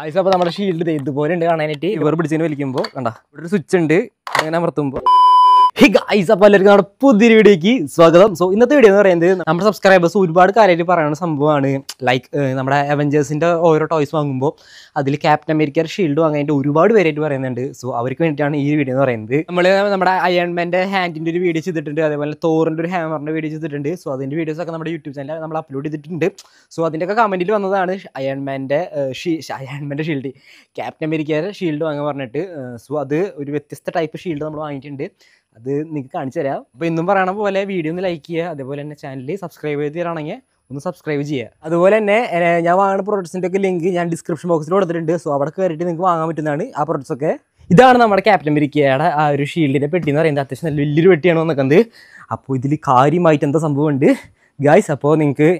ആയിസ് അപ്പൊ നമ്മുടെ ഷീൽഡ് ഇതുപോലെ ഉണ്ട് കാണാനായിട്ട് ഇവർ പിടിച്ചതിന് വലിക്കുമ്പോ കണ്ട ഇവിടെ ഒരു സ്വിച്ച് ഉണ്ട് അങ്ങനെ അമർത്തുമ്പോ ഹി ഗൈസ് അപ്പോൾ എല്ലാവർക്കും നമ്മുടെ പുതിയൊരു വീഡിയോയ്ക്ക് സ്വാഗതം സോ ഇന്നത്തെ വീഡിയോ എന്ന് പറയുന്നത് നമ്മുടെ സബ്സ്ക്രൈബേഴ്സ് ഒരുപാട് കാര്യമായിട്ട് പറയുന്ന സംഭവമാണ് ലൈക്ക് നമ്മുടെ അവഞ്ചേഴ്സിൻ്റെ ഓരോ ടോയ്സ് വാങ്ങുമ്പോൾ അതിൽ ക്യാപ്റ്റൻ അമേരിക്ക ഷീൽഡ് അങ്ങനെ ഒരുപാട് പേരായിട്ട് പറയുന്നുണ്ട് സോ അവർക്ക് വേണ്ടിയിട്ടാണ് ഈ വീഡിയോ എന്ന് പറയുന്നത് നമ്മൾ നമ്മുടെ അയൺമാൻ്റെ ഹാൻഡിൻ്റെ ഒരു വീഡിയോ ചെയ്തിട്ടുണ്ട് അതേപോലെ തോറിൻ്റെ ഒരു ഹാമറിൻ്റെ വീഡിയോ ചെയ്തിട്ടുണ്ട് സോ അതിൻ്റെ വീഡിയോസൊക്കെ നമ്മുടെ യൂട്യൂബ് ചാനൽ നമ്മൾ അപ്ലോഡ് ചെയ്തിട്ടുണ്ട് സോ അതിൻ്റെയൊക്കെ കമൻറ്റിൽ വന്നതാണ് അയൺമാൻ്റെ അയൺമാന്റെ അയൺമാൻ്റെ ഷീൽഡ് ക്യാപ്റ്റൻ അമേരിക്കയുടെ ഷീൽഡ് വാങ്ങാൻ പറഞ്ഞിട്ട് സോ അത് ഒരു വ്യത്യസ്ത ടൈപ്പ് ഷീൽഡ് നമ്മൾ വാങ്ങിയിട്ടുണ്ട് അത് നിങ്ങൾക്ക് കാണിച്ചു തരാം അപ്പോൾ ഇന്നും പറയണ പോലെ വീഡിയോ ഒന്ന് ലൈക്ക് ചെയ്യുക അതേപോലെ തന്നെ ചാനൽ സബ്സ്ക്രൈബ് ചെയ്ത് തരാണെങ്കിൽ ഒന്ന് സബ്സ്ക്രൈബ് ചെയ്യുക അതുപോലെ തന്നെ ഞാൻ വാങ്ങുന്ന പ്രൊഡക്ട്സിൻ്റെ ഒക്കെ ലിങ്ക് ഞാൻ ഡിസ്ക്രിപ്ഷൻ ബോക്സിൽ കൊടുത്തിട്ടുണ്ട് സോ അവിടെ കയറിയിട്ട് നിങ്ങൾക്ക് വാങ്ങാൻ പറ്റുന്നതാണ് ആ പ്രോഡക്ട്സ് ഒക്കെ ഇതാണ് നമ്മുടെ ക്യാപ്റ്റൻ അമേരിക്കയുടെ ആ ഒരു ഷീൽഡിൻ്റെ പെട്ടി എന്ന് പറയുന്നത് അത്യാവശ്യം നല്ല വലിയൊരു പെട്ടിയാണ് വന്നിക്കുന്നത് അപ്പോൾ ഇതിൽ കാര്യമായിട്ട് എന്താ സംഭവമുണ്ട് ഗായ്സ് അപ്പോൾ നിങ്ങൾക്ക്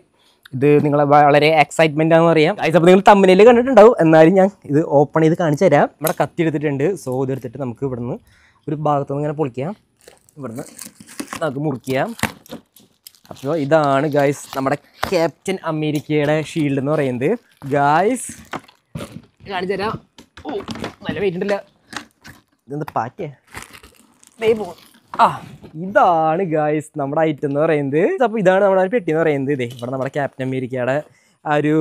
ഇത് നിങ്ങളെ വളരെ എക്സൈറ്റ്മെൻ്റ് ആണെന്ന് അറിയാം ഗായ്സ് അപ്പോൾ നിങ്ങൾ തമ്മിലേൽ കണ്ടിട്ടുണ്ടാവും എന്നാലും ഞാൻ ഇത് ഓപ്പൺ ചെയ്ത് കാണിച്ചു തരാം നമ്മുടെ കത്തി എടുത്തിട്ടുണ്ട് സോ ഇതെടുത്തിട്ട് നമുക്ക് ഇവിടുന്ന് ഒരു ഭാഗത്തുനിന്ന് ഇങ്ങനെ പൊളിക്കാം ഇവിടുന്ന് നമുക്ക് മുറിക്കാം അപ്പോൾ ഇതാണ് ഗായ്സ് നമ്മുടെ ക്യാപ്റ്റൻ അമേരിക്കയുടെ ഷീൽഡ് എന്ന് പറയുന്നത് ഗായ്സ് കാണിച്ചു തരാം ഓ നല്ല വെയിറ്റ് ഇതെന്ത് പാറ്റേ പോകും ആ ഇതാണ് ഗായ്സ് നമ്മുടെ ഐറ്റം എന്ന് പറയുന്നത് അപ്പോൾ ഇതാണ് നമ്മുടെ പെട്ടി എന്ന് പറയുന്നത് ഇതേ ഇവിടെ നമ്മുടെ ക്യാപ്റ്റൻ അമേരിക്കയുടെ ആ ഒരു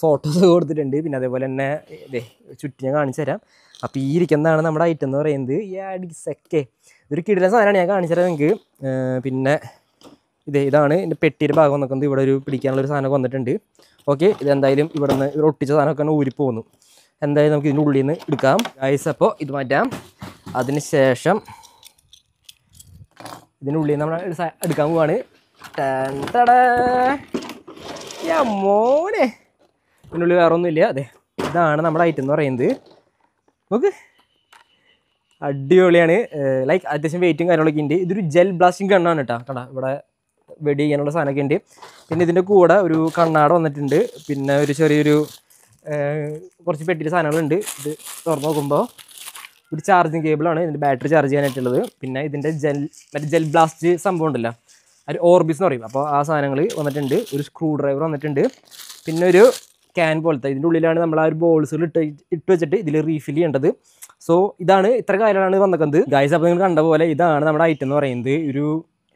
ഫോട്ടോസ് കൊടുത്തിട്ടുണ്ട് പിന്നെ അതേപോലെ തന്നെ ഇതേ ചുറ്റി ഞാൻ കാണിച്ചു തരാം അപ്പോൾ ഈ ഇരിക്കുന്നതാണ് നമ്മുടെ ഐറ്റം എന്ന് പറയുന്നത് ഈ അഡിസക്കെ ഇതൊരു കിടിലൻ സാധനമാണ് ഞാൻ കാണിച്ചു തരാം നിങ്ങൾക്ക് പിന്നെ ഇതേ ഇതാണ് എൻ്റെ പെട്ടിയുടെ ഭാഗം എന്നൊക്കെ ഇവിടെ ഒരു പിടിക്കാനുള്ളൊരു ഒക്കെ വന്നിട്ടുണ്ട് ഓക്കെ ഇതെന്തായാലും ഇവിടെ നിന്ന് ഇവിടെ ഒട്ടിച്ച സാധനമൊക്കെ ഊരി പോകുന്നു എന്തായാലും നമുക്ക് ഇതിൻ്റെ ഉള്ളിൽ നിന്ന് എടുക്കാം ഐസ് അപ്പോൾ ഇത് മാറ്റാം അതിന് ശേഷം നിന്ന് നമ്മൾ എടുക്കാൻ പോവാണ് തട മോനെ ഇതിനുള്ളിൽ വേറെ ഒന്നുമില്ല അതെ ഇതാണ് നമ്മുടെ ഐറ്റം എന്ന് പറയുന്നത് നോക്ക് അടിപൊളിയാണ് ലൈക്ക് അത്യാവശ്യം വെയിറ്റും കാര്യങ്ങളൊക്കെ ഉണ്ട് ഇതൊരു ജെൽ ബ്ലാസ്റ്റിംഗ് കണ്ണാണ് കേട്ടോ കണ്ട ഇവിടെ വെടി ചെയ്യാനുള്ള സാധനമൊക്കെ ഉണ്ട് പിന്നെ ഇതിൻ്റെ കൂടെ ഒരു കണ്ണാട് വന്നിട്ടുണ്ട് പിന്നെ ഒരു ചെറിയൊരു കുറച്ച് പെട്ടിയിൽ സാധനങ്ങളുണ്ട് ഇത് തുറന്ന് നോക്കുമ്പോൾ ഒരു ചാർജിങ് കേബിളാണ് ഇതിൻ്റെ ബാറ്ററി ചാർജ് ചെയ്യാനായിട്ടുള്ളത് പിന്നെ ഇതിൻ്റെ ജെൽ മറ്റേ ജെൽ ബ്ലാസ്റ്റ് സംഭവം ഉണ്ടല്ലോ ഒരു ഓർബിസ് എന്ന് പറയും അപ്പോൾ ആ സാധനങ്ങൾ വന്നിട്ടുണ്ട് ഒരു സ്ക്രൂ ഡ്രൈവർ വന്നിട്ടുണ്ട് പിന്നെ ഒരു ക്യാൻ പോലത്തെ ഇതിൻ്റെ ഉള്ളിലാണ് നമ്മൾ ആ ഒരു ബോൾസുകൾ ഇട്ട് ഇട്ട് വെച്ചിട്ട് ഇതിൽ റീഫിൽ ചെയ്യേണ്ടത് സോ ഇതാണ് ഇത്ര കാര്യങ്ങളാണ് വന്നിരിക്കുന്നത് ഗൈസ് അപ്പോൾ നിങ്ങൾ കണ്ട പോലെ ഇതാണ് നമ്മുടെ ഐറ്റം എന്ന് പറയുന്നത് ഒരു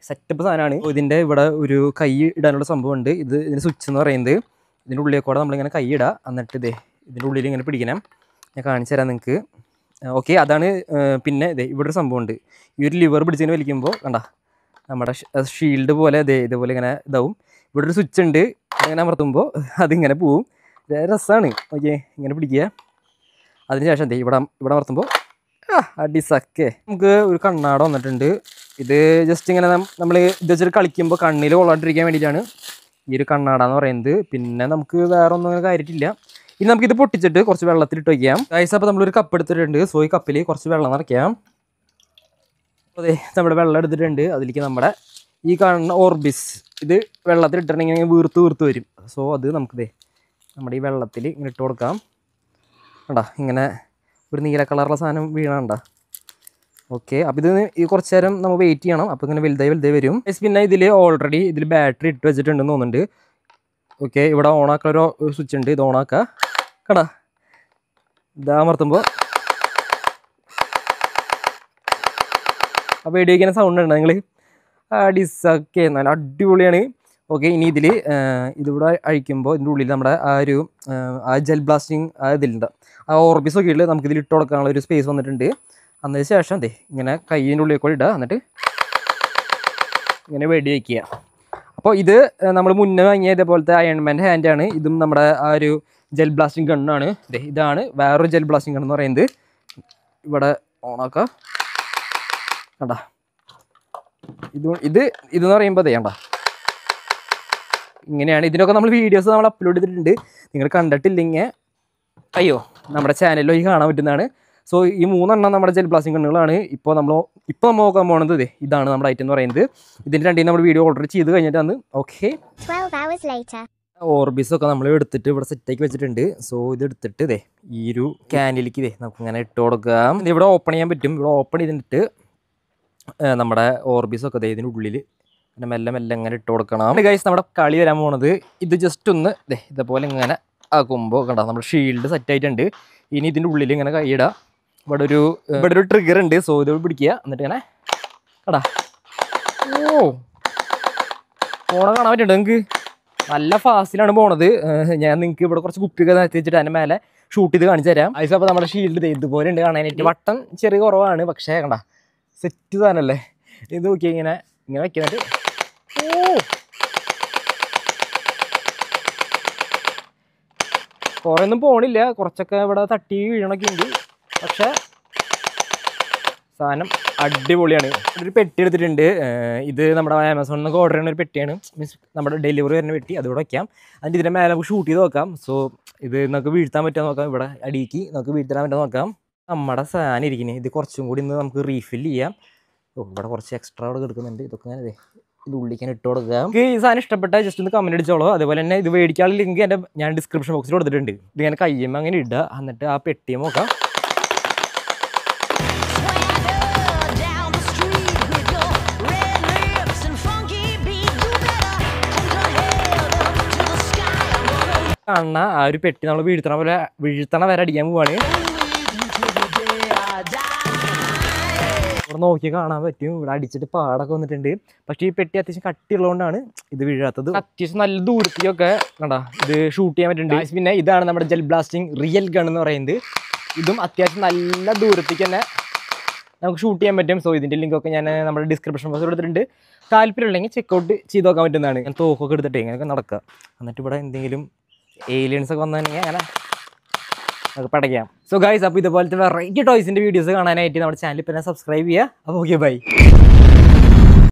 സെറ്റപ്പ് സാധനമാണ് ഇതിൻ്റെ ഇവിടെ ഒരു കൈ ഇടാനുള്ള സംഭവമുണ്ട് ഇത് ഇതിൻ്റെ സ്വിച്ച് എന്ന് പറയുന്നത് ഇതിൻ്റെ ഉള്ളിൽ കൂടെ നമ്മളിങ്ങനെ കൈ ഇടുക എന്നിട്ട് ഇതേ ഇതിൻ്റെ ഉള്ളിൽ ഇങ്ങനെ പിടിക്കണം ഞാൻ കാണിച്ചു തരാം നിങ്ങൾക്ക് ഓക്കെ അതാണ് പിന്നെ ഇതേ ഇവിടെ ഒരു സംഭവമുണ്ട് ഈ ഒരു ലിവർ പിടിച്ചതിന് വലിക്കുമ്പോൾ കണ്ടാ നമ്മുടെ ഷീൽഡ് പോലെ ഇതേ ഇതുപോലെ ഇങ്ങനെ ഇതാവും ഇവിടെ ഒരു സ്വിച്ച് ഉണ്ട് അങ്ങനെ അമർത്തുമ്പോൾ അതിങ്ങനെ പോവും രസമാണ് ഓക്കെ ഇങ്ങനെ പിടിക്കുക അതിനുശേഷം എന്തേ ഇവിടെ ഇവിടെ അമർത്തുമ്പോൾ അടിസക്കെ നമുക്ക് ഒരു കണ്ണാട വന്നിട്ടുണ്ട് ഇത് ജസ്റ്റ് ഇങ്ങനെ നമ്മൾ ഇത് വെച്ചിട്ട് കളിക്കുമ്പോൾ കണ്ണിൽ കൊള്ളാണ്ടിരിക്കാൻ വേണ്ടിയിട്ടാണ് ഈ ഒരു കണ്ണാട എന്ന് പറയുന്നത് പിന്നെ നമുക്ക് വേറെ ഒന്നും അങ്ങനെ കാര്യമില്ല ഇനി നമുക്കിത് പൊട്ടിച്ചിട്ട് കുറച്ച് വെള്ളത്തിലിട്ട് വയ്ക്കാം ഗൈസ് അപ്പോൾ നമ്മളൊരു കപ്പ് എടുത്തിട്ടുണ്ട് സോ ഈ കപ്പിൽ കുറച്ച് വെള്ളം നിറയ്ക്കാം അതെ നമ്മുടെ വെള്ളം എടുത്തിട്ടുണ്ട് അതിലേക്ക് നമ്മുടെ ഈ കാണുന്ന ഓർബിസ് ഇത് വെള്ളത്തിൽ ഇട്ടിട്ടുണ്ടെങ്കിൽ ഇങ്ങനെ വീർത്ത് വീർത്ത് വരും സോ അത് നമുക്കിതേ നമ്മുടെ ഈ വെള്ളത്തിൽ ഇങ്ങനെ ഇട്ട് കൊടുക്കാം കണ്ടാ ഇങ്ങനെ ഒരു നീല കളറുള്ള സാധനം വീണണ്ട ഓക്കെ അപ്പോൾ ഇത് ഈ കുറച്ച് നേരം നമ്മൾ വെയിറ്റ് ചെയ്യണം അപ്പോൾ ഇങ്ങനെ വലുതായി വലുതായി വരും പിന്നെ ഇതിൽ ഓൾറെഡി ഇതിൽ ബാറ്ററി ഇട്ട് വെച്ചിട്ടുണ്ടെന്ന് തോന്നുന്നുണ്ട് ഓക്കെ ഇവിടെ ഓണാക്കാൻ ഒരു സ്വിച്ച് ഉണ്ട് ഇത് ഓണാക്കുക കടാ ഇതാ അമർത്തുമ്പോൾ അപ്പോൾ ഇടിവയ്ക്കുന്ന സൗണ്ട് ഉണ്ട് നിങ്ങൾ ഡിസൊക്കെ നല്ല അടിപൊളിയാണ് ഓക്കെ ഇനി ഇതിൽ ഇതിവിടെ അഴിക്കുമ്പോൾ ഇതിൻ്റെ ഉള്ളിൽ നമ്മുടെ ആ ഒരു ആ ജെൽ ബ്ലാസ്റ്റിങ് ആ ഇതിലുണ്ട് ആ ഓർബിസ് ഒക്കെ ഉള്ളിൽ നമുക്ക് ഇട്ട് കൊടുക്കാനുള്ള ഒരു സ്പേസ് വന്നിട്ടുണ്ട് അന്നതിന് ശേഷം അതെ ഇങ്ങനെ കയ്യിൻ്റെ ഉള്ളിൽ കൂടെ ഇടുക എന്നിട്ട് ഇങ്ങനെ വെടി വയ്ക്കുക അപ്പോൾ ഇത് നമ്മൾ മുന്നേ വാങ്ങിയ ഇതേപോലത്തെ അയൺമെൻറ്റ് ഹാൻഡാണ് ഇതും നമ്മുടെ ആ ഒരു ജെൽ ബ്ലാസ്റ്റിംഗ് ഗണ്ണാണ് ഇതാണ് വേറൊരു ജെൽ ബ്ലാസ്റ്റിംഗ് ഗൺ എന്ന് പറയുന്നത് ഇവിടെ ഓണാക്കുക കണ്ടാ ഇത് ഇത് ഇതെന്ന് പറയുമ്പോൾ അതേ കണ്ടാ ഇങ്ങനെയാണ് ഇതിനൊക്കെ നമ്മൾ വീഡിയോസ് നമ്മൾ അപ്ലോഡ് ചെയ്തിട്ടുണ്ട് നിങ്ങൾ കണ്ടിട്ടില്ലെങ്കിൽ അയ്യോ നമ്മുടെ ചാനലിലോ ഈ കാണാൻ പറ്റുന്നതാണ് സോ ഈ മൂന്നെണ്ണം നമ്മുടെ ജെൽ ബ്ലാസ്റ്റിംഗ് കണ്ണുകളാണ് ഇപ്പോൾ നമ്മൾ ഇപ്പോൾ നമ്മൾ നോക്കാൻ പോകുന്നത് ഇതേ ഇതാണ് നമ്മുടെ ഐറ്റം എന്ന് പറയുന്നത് ഇതിൻ്റെ രണ്ടിന് നമ്മൾ വീഡിയോ ഓർഡർ ചെയ്ത് കഴിഞ്ഞിട്ടാണ് ഓക്കെ ഓർബീസൊക്കെ നമ്മൾ എടുത്തിട്ട് ഇവിടെ സെറ്റാക്കി വെച്ചിട്ടുണ്ട് സോ ഇത് എടുത്തിട്ട് ഇതേ ഈ ഒരു ക്യാനിലേക്ക് ഇതേ നമുക്ക് ഇങ്ങനെ ഇട്ട് കൊടുക്കാം ഇത് ഇവിടെ ഓപ്പൺ ചെയ്യാൻ പറ്റും ഇവിടെ ഓപ്പൺ ചെയ്തിട്ട് നമ്മുടെ ഒക്കെ ദേ ഉള്ളിൽ പിന്നെ മെല്ലെ മെല്ലെ ഇങ്ങനെ ഇട്ട് കൊടുക്കണം ഗൈസ് നമ്മുടെ കളി വരാൻ പോണത് ഇത് ജസ്റ്റ് ഒന്ന് ദേ ഇതേപോലെ ഇങ്ങനെ ആക്കുമ്പോൾ കണ്ട നമ്മുടെ ഷീൽഡ് സെറ്റ് ആയിട്ടുണ്ട് ഇനി ഇതിൻ്റെ ഉള്ളിൽ ഇങ്ങനെ കൈയിടുക ഇവിടെ ഒരു ഇവിടെ ഒരു ട്രിഗർ ഉണ്ട് സോ ഇത് പിടിക്കുക എന്നിട്ട് ഇങ്ങനെ കടാ ഓ ഫോണ കാണാൻ പറ്റുന്നുണ്ട് നിങ്ങൾക്ക് നല്ല ഫാസ്റ്റിലാണ് പോണത് ഞാൻ നിങ്ങൾക്ക് ഇവിടെ കുറച്ച് കുപ്പിയൊക്കെ വെച്ചിട്ട് അതിൻ്റെ മേലെ ഷൂട്ട് ചെയ്ത് കാണിച്ചു തരാം അതിപ്പോൾ നമ്മുടെ ഷീൽഡ് ഇതുപോലെ ഉണ്ട് കാണാനായിട്ട് വട്ടം ചെറിയ കുറവാണ് പക്ഷേ കണ്ടാ സെറ്റ് സാധനല്ലേ ഇത് നോക്കി ഇങ്ങനെ ഇങ്ങനെ വെക്കാനായിട്ട് ഓ കുറേ ഒന്നും പോണില്ല കുറച്ചൊക്കെ ഇവിടെ തട്ടി വീഴണൊക്കെ ഉണ്ട് പക്ഷെ സാധനം അടിപൊളിയാണ് ഒരു പെട്ടി എടുത്തിട്ടുണ്ട് ഇത് നമ്മുടെ ആമസോണിൽ നിന്നൊക്കെ ഓർഡർ ചെയ്യുന്ന ഒരു പെട്ടിയാണ് മീൻസ് നമ്മുടെ ഡെലിവറി വരുന്ന പെട്ടി അതുകൂടെ വയ്ക്കാം അതിൻ്റെ ഇതിൻ്റെ മേലെ നമുക്ക് ഷൂട്ട് ചെയ്ത് നോക്കാം സോ ഇത് നമുക്ക് വീഴ്ത്താൻ പറ്റുമോ നോക്കാം ഇവിടെ അടിയിക്ക് നമുക്ക് വീഴ്ത്താൻ പറ്റുമോ നോക്കാം നമ്മുടെ സാധനം ഇത് കുറച്ചും കൂടി ഇന്ന് നമുക്ക് റീഫിൽ ചെയ്യാം ഇവിടെ കുറച്ച് എക്സ്ട്രാ അവിടെ എടുക്കുന്നുണ്ട് ഇതൊക്കെ ഞാൻ അതെ ഇത് ഉള്ളിക്കാൻ ഇട്ട് കൊടുക്കാം നമുക്ക് ഈ സാധനം ഇഷ്ടപ്പെട്ട ജസ്റ്റ് ഒന്ന് കമൻറ്റ് അടിച്ചോളൂ അതേപോലെ തന്നെ ഇത് മേടിക്കാനുള്ള ലിങ്ക് എൻ്റെ ഞാൻ ഡിസ്ക്രിപ്ഷൻ ബോക്സിൽ കൊടുത്തിട്ടുണ്ട് ഇത് ഞാൻ കയ്യുമ്പോൾ അങ്ങനെ ഇടുക എന്നിട്ട് ആ പെട്ടിയെ നോക്കാം കാണുന്ന ആ ഒരു പെട്ടി നമ്മൾ വീഴ്ത്തണ പോലെ വീഴ്ത്തണ വരെ അടിക്കാൻ പോവാണ് ഇവിടെ നോക്കി കാണാൻ പറ്റും ഇവിടെ അടിച്ചിട്ട് പാടൊക്കെ വന്നിട്ടുണ്ട് പക്ഷെ ഈ പെട്ടി അത്യാവശ്യം കട്ടിയുള്ളതുകൊണ്ടാണ് ഇത് വീഴാത്തത് അത്യാവശ്യം നല്ല ദൂരത്തിയൊക്കെ കണ്ടാ ഇത് ഷൂട്ട് ചെയ്യാൻ പറ്റുന്നുണ്ട് പിന്നെ ഇതാണ് നമ്മുടെ ജെൽ ബ്ലാസ്റ്റിംഗ് റിയൽ ഗൺ എന്ന് പറയുന്നത് ഇതും അത്യാവശ്യം നല്ല ദൂരത്തേക്ക് തന്നെ നമുക്ക് ഷൂട്ട് ചെയ്യാൻ പറ്റും സോ ഇതിൻ്റെ ലിങ്കൊക്കെ ഞാൻ നമ്മുടെ ഡിസ്ക്രിപ്ഷൻ ബോക്സ് കൊടുത്തിട്ടുണ്ട് താല്പര്യമുണ്ടെങ്കിൽ ചെക്കൗട്ട് ചെയ്ത് നോക്കാൻ പറ്റുന്നതാണ് ഞാൻ തോക്കൊക്കെ എടുത്തിട്ടേ ഇങ്ങനെയൊക്കെ നടക്കുക എന്നിട്ട് ഇവിടെ എന്തെങ്കിലും ഏലിയൻസ് ഒക്കെ വന്നു കഴിഞ്ഞാൽ ഞാൻ നമുക്ക് പടയ്ക്കാം സോ ഗൈസ് അപ്പോൾ ഇതുപോലത്തെ വെറൈറ്റി ടോയ്സിൻ്റെ വീഡിയോസ് കാണാനായിട്ട് നമ്മുടെ ചാനൽ പിന്നെ സബ്സ്ക്രൈബ് ചെയ്യുക അപ്പോൾ ഓക്കെ ബൈ